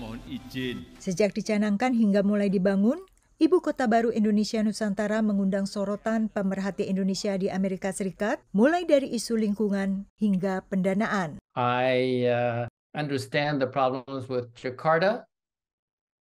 mohon izin. Sejak dicanangkan hingga mulai dibangun, Ibu kota baru Indonesia Nusantara mengundang sorotan pemerhati Indonesia di Amerika Serikat, mulai dari isu lingkungan hingga pendanaan. I uh, understand the problems with Jakarta,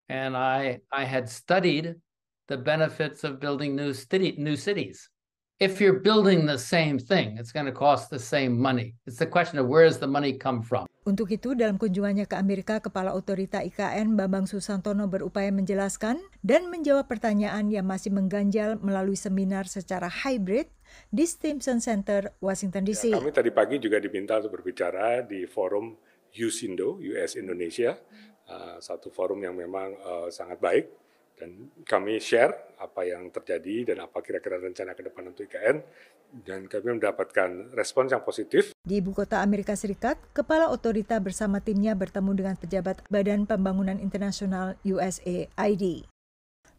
and I I had studied the benefits of building new city new cities if you're building the same thing, it's going to cost the same money. It's the question of where does the money come from. Untuk itu, dalam kunjungannya ke Amerika, Kepala Otorita IKN Bambang Susantono berupaya menjelaskan dan menjawab pertanyaan yang masih mengganjal melalui seminar secara hybrid di Stimson Center, Washington DC. Ya, kami tadi pagi juga diminta untuk berbicara di forum USINDO, US Indonesia, hmm. uh, satu forum yang memang uh, sangat baik dan kami share apa yang terjadi dan apa kira-kira rencana ke depan untuk IKN dan kami mendapatkan respons yang positif. Di ibu kota Amerika Serikat, kepala otorita bersama timnya bertemu dengan pejabat Badan Pembangunan Internasional USAID.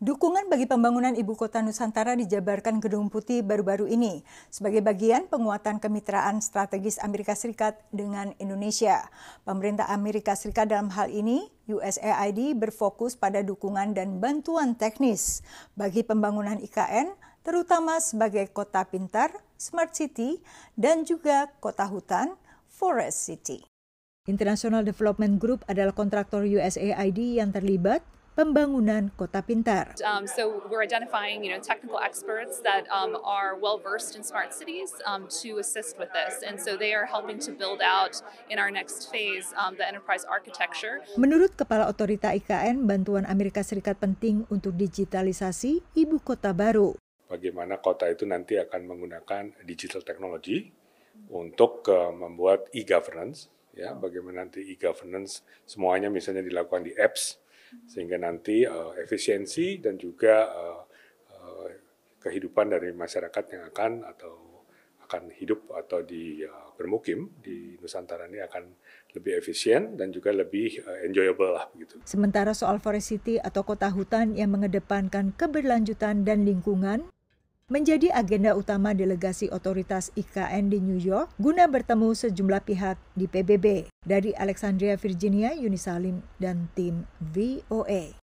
Dukungan bagi pembangunan Ibu Kota Nusantara dijabarkan Gedung Putih baru-baru ini sebagai bagian penguatan kemitraan strategis Amerika Serikat dengan Indonesia. Pemerintah Amerika Serikat dalam hal ini, USAID, berfokus pada dukungan dan bantuan teknis bagi pembangunan IKN, terutama sebagai kota pintar, smart city, dan juga kota hutan, forest city. International Development Group adalah kontraktor USAID yang terlibat pembangunan kota pintar. Um, so we're identifying, you know, technical experts that um, are well versed in smart cities um, to assist with this, and so they are helping to build out in our next phase um, the enterprise architecture. Menurut Kepala Otorita IKN, bantuan Amerika Serikat penting untuk digitalisasi ibu kota baru. Bagaimana kota itu nanti akan menggunakan digital technology untuk uh, membuat e-governance, ya, bagaimana nanti e-governance semuanya misalnya dilakukan di apps, sehingga nanti uh, efisiensi dan juga uh, uh, kehidupan dari masyarakat yang akan atau akan hidup atau di uh, bermukim di Nusantara ini akan lebih efisien dan juga lebih uh, enjoyable lah begitu. Sementara soal forest city atau kota hutan yang mengedepankan keberlanjutan dan lingkungan menjadi agenda utama delegasi otoritas IKN di New York guna bertemu sejumlah pihak di PBB. Dari Alexandria, Virginia, Yunisalim dan tim VOA.